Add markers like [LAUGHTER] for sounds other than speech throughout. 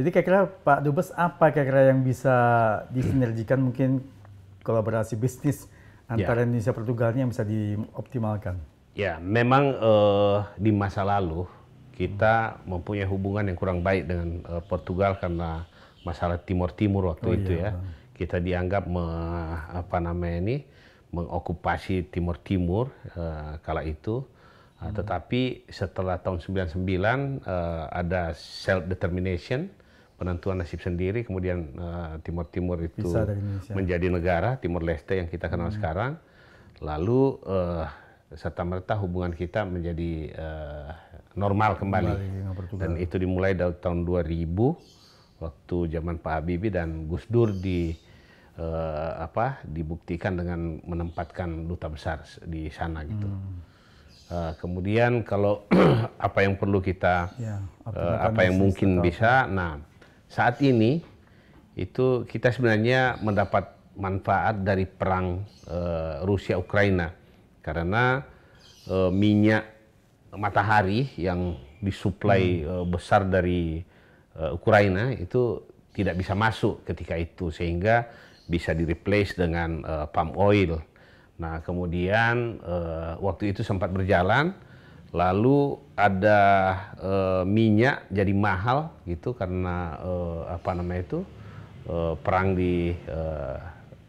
Jadi kira-kira Pak Dubes apa kira-kira yang bisa disinergikan mungkin kolaborasi bisnis antara yeah. Indonesia Portugal ini yang bisa dioptimalkan? Ya, memang uh, di masa lalu kita mempunyai hubungan yang kurang baik dengan uh, Portugal karena masalah Timur Timur waktu oh, itu iya. ya. Kita dianggap me, apa namanya ini mengokupasi Timur Timur uh, eh, kala itu. Uh, Tetapi setelah tahun 99 uh, ada self determination penentuan nasib sendiri, kemudian eh, Timur Timur itu menjadi negara Timur Leste yang kita kenal hmm. sekarang, lalu uh, serta merta hubungan kita menjadi uh, normal kembali, kembali dan itu dimulai dari tahun 2000 waktu zaman Pak Habibie dan Gus Dur di uh, apa dibuktikan dengan menempatkan duta besar di sana gitu. Hmm. Uh, kemudian kalau [CLEARS THROAT] apa yang perlu kita ya, uh, apa yang mungkin bisa, nah saat ini itu kita sebenarnya mendapat manfaat dari perang e, Rusia Ukraina karena e, minyak matahari yang disuplai hmm. e, besar dari e, Ukraina itu tidak bisa masuk ketika itu sehingga bisa di replace dengan e, palm oil. Nah kemudian e, waktu itu sempat berjalan lalu ada e, minyak jadi mahal gitu karena e, apa namanya itu e, perang di e,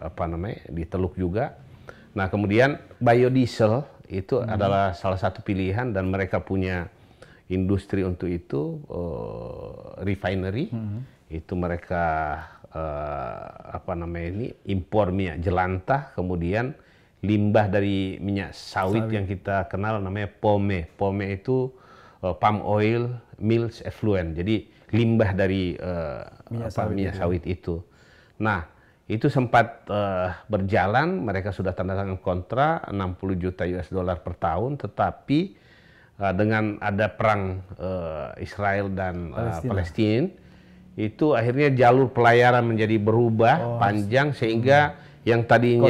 apa namanya di Teluk juga. Nah kemudian biodiesel itu hmm. adalah salah satu pilihan dan mereka punya industri untuk itu e, refinery hmm. itu mereka e, apa namanya ini impor minyak jelantah kemudian limbah dari minyak sawit, sawit yang kita kenal namanya pome. Pome itu uh, palm oil mills effluent. Jadi limbah dari uh, minyak, apa, sawit, minyak itu. sawit itu. Nah, itu sempat uh, berjalan, mereka sudah tanda tangan kontra 60 juta US dollar per tahun, tetapi uh, dengan ada perang uh, Israel dan Palestina. Uh, itu akhirnya jalur pelayaran menjadi berubah oh, panjang sehingga hmm yang tadinya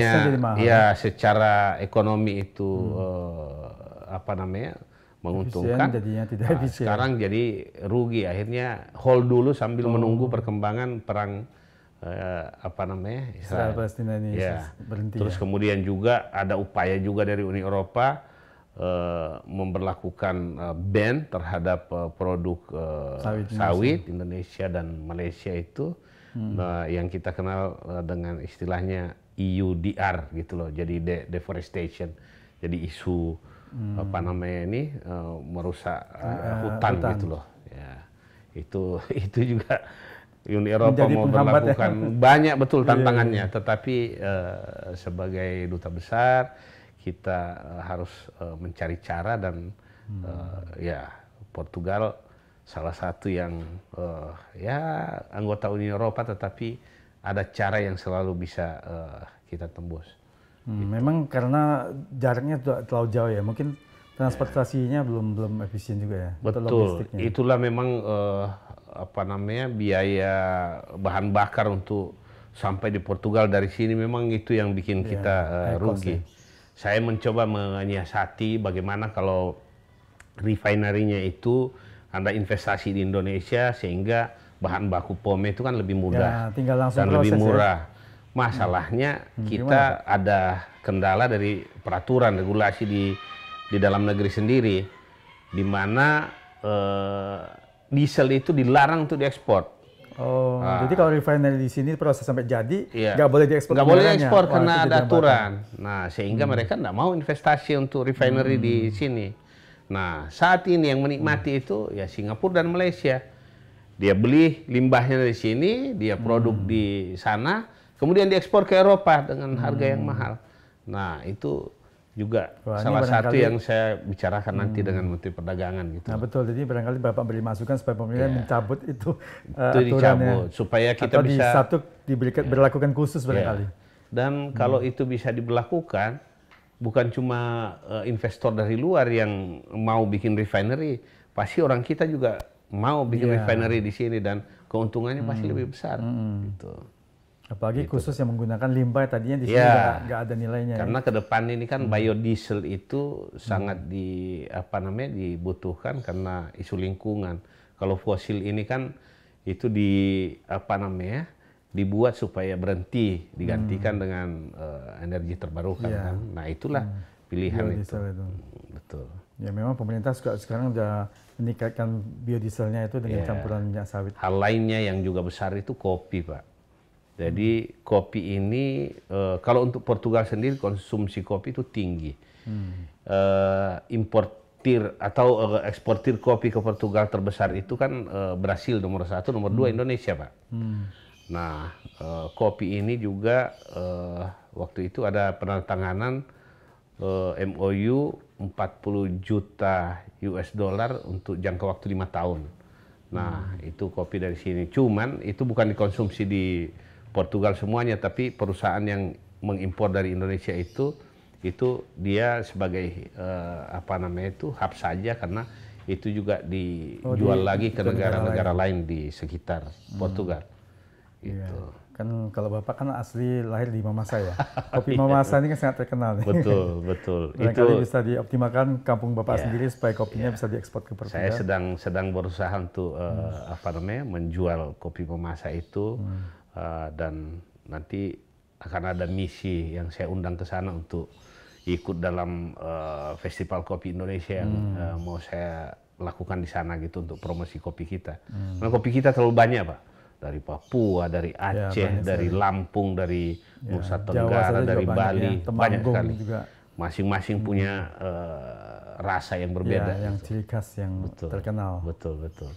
ya, ya secara ekonomi itu hmm. eh, apa namanya menguntungkan jadinya tidak nah, sekarang jadi rugi akhirnya hold dulu sambil oh. menunggu perkembangan perang eh, apa namanya Israel, Israel Palestina ini ya. berhenti terus ya. kemudian juga ada upaya juga dari Uni Eropa eh, memperlakukan eh, ban terhadap eh, produk eh, sawit, sawit Indonesia dan Malaysia itu hmm. uh, yang kita kenal uh, dengan istilahnya EUDR gitu loh, jadi de deforestation, jadi isu hmm. apa namanya ini uh, merusak uh, hutan, hutan gitu loh. Ya, itu [LAUGHS] itu juga Uni Eropa mau melakukan ya. banyak betul [LAUGHS] iya, tantangannya, yeah. Iya. tetapi uh, sebagai duta besar kita uh, harus uh, mencari cara dan hmm. uh, ya Portugal salah satu yang uh, ya anggota Uni Eropa tetapi ada cara yang selalu bisa uh, kita tembus. Hmm, gitu. Memang karena jaraknya terlalu jauh ya, mungkin transportasinya yeah. belum belum efisien juga ya. Betul. Itulah memang uh, apa namanya biaya bahan bakar untuk sampai di Portugal dari sini memang itu yang bikin yeah. kita uh, rugi. Ya. Saya mencoba menyiasati bagaimana kalau refinery-nya itu anda investasi di Indonesia sehingga bahan baku POM itu kan lebih mudah ya, tinggal langsung dan lebih ya. murah. Ya? Masalahnya hmm, kita gimana? ada kendala dari peraturan regulasi di di dalam negeri sendiri di mana eh, diesel itu dilarang untuk diekspor. Oh, nah, jadi kalau refinery di sini proses sampai jadi iya. nggak iya. boleh diekspor. Nggak boleh diekspor oh, karena ada aturan. Nah, sehingga hmm. mereka nggak mau investasi untuk refinery hmm. di sini. Nah, saat ini yang menikmati hmm. itu ya Singapura dan Malaysia. Dia beli limbahnya dari sini, dia produk hmm. di sana, kemudian diekspor ke Eropa dengan harga hmm. yang mahal. Nah, itu juga Wah, salah satu yang saya bicarakan hmm. nanti dengan Menteri Perdagangan gitu. Nah betul, jadi barangkali Bapak beri masukan supaya pemerintah ya. mencabut itu, uh, aturannya. Dicabut, supaya kita Atau bisa... Atau di satu diberikan, ya. berlakukan khusus iya. barangkali. Ya. Dan kalau hmm. itu bisa diberlakukan, bukan cuma uh, investor dari luar yang mau bikin refinery, pasti orang kita juga mau bikin yeah. refinery di sini dan keuntungannya hmm. pasti lebih besar. Hmm. Gitu. Apalagi gitu. khusus yang menggunakan limbah tadinya di sini yeah. nggak ada nilainya. Ya. Karena ya? ke depan ini kan hmm. biodiesel itu sangat hmm. di apa namanya dibutuhkan karena isu lingkungan. Kalau fosil ini kan itu di apa namanya? dibuat supaya berhenti digantikan hmm. dengan uh, energi terbarukan yeah. kan. Nah, itulah hmm. pilihan itu. itu. Hmm, betul. Ya memang pemerintah suka sekarang sudah meningkatkan biodieselnya itu dengan yeah. campuran minyak sawit. Hal lainnya yang juga besar itu kopi, Pak. Jadi hmm. kopi ini uh, kalau untuk Portugal sendiri konsumsi kopi itu tinggi. Hmm. Uh, importir atau uh, eksportir kopi ke Portugal terbesar itu kan uh, Brasil nomor satu, nomor hmm. dua Indonesia, Pak. Hmm. Nah, e, kopi ini juga e, waktu itu ada penandatanganan e, eh, MOU 40 juta US dollar untuk jangka waktu lima tahun. Nah, hmm. itu kopi dari sini. Cuman itu bukan dikonsumsi di Portugal semuanya, tapi perusahaan yang mengimpor dari Indonesia itu itu dia sebagai apa namanya itu hub saja karena itu juga dijual oh, di, lagi ke negara-negara lain. lain di sekitar hmm. Portugal. Iya. Gitu. Ya. Kan kalau Bapak kan asli lahir di Mamasa ya. [LAUGHS] Kopi iya. Mamasa ini kan sangat terkenal. Nih. Betul, betul. Itu bisa dioptimalkan kampung Bapak ya, sendiri supaya kopinya ya. bisa diekspor ke perusahaan. Saya sedang sedang berusaha untuk eh, hmm. uh, apa namanya? menjual kopi Mamasa itu hmm. uh, dan nanti akan ada misi yang saya undang ke sana untuk ikut dalam uh, festival kopi Indonesia yang hmm. uh, mau saya lakukan di sana gitu untuk promosi kopi kita. Hmm. Karena kopi kita terlalu banyak, Pak dari Papua, dari ya, Aceh, ya, dari Lampung, dari ya, Nusa Tenggara, dari ya. Bali, banyak, ya. banyak sekali. Masing-masing hmm. punya uh, rasa yang berbeda. Ya, yang gitu. ciri khas yang betul, terkenal. Betul betul.